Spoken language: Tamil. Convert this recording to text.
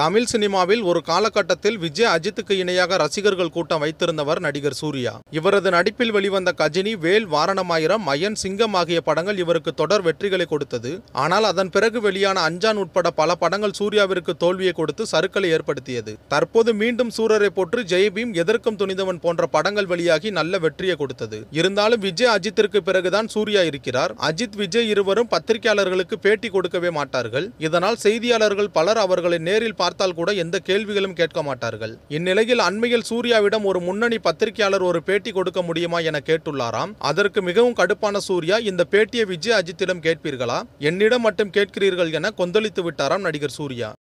தமிழ் சினிமாவில் ஒரு காலகட்டத்தில் விஜய் அஜித்துக்கு இணையாக ரசிகர்கள் கூட்டம் வைத்திருந்தவர் நடிகர் சூர்யா இவரது நடிப்பில் வெளிவந்த கஜினி வேல் வாரணமாயிரம் மயன் சிங்கம் ஆகிய படங்கள் இவருக்கு தொடர் வெற்றிகளை கொடுத்தது ஆனால் அதன் பிறகு வெளியான அஞ்சான் உட்பட பல படங்கள் சூர்யாவிற்கு தோல்வியை கொடுத்து சருக்களை ஏற்படுத்தியது தற்போது மீண்டும் சூரரை போற்று ஜெய்பீம் எதிர்க்கும் துணிந்தவன் போன்ற படங்கள் வெளியாகி நல்ல வெற்றியை கொடுத்தது இருந்தாலும் விஜய் அஜித்திற்கு பிறகுதான் சூர்யா இருக்கிறார் அஜித் விஜய் இருவரும் பத்திரிகையாளர்களுக்கு பேட்டி கொடுக்கவே மாட்டார்கள் இதனால் செய்தியாளர்கள் பலர் அவர்களை நேரில் பார்த்தால் கூட எந்த கேள்விகளும் கேட்க மாட்டார்கள் இந்நிலையில் அண்மையில் சூர்யாவிடம் ஒரு முன்னணி பத்திரிகையாளர் ஒரு பேட்டி கொடுக்க முடியுமா என கேட்டுள்ளாராம் அதற்கு மிகவும் கடுப்பான சூர்யா இந்த பேட்டியை விஜய் அஜித்திடம் கேட்பீர்களா என்னிடம் மட்டும் கேட்கிறீர்கள் என கொந்தளித்து விட்டாராம் நடிகர் சூர்யா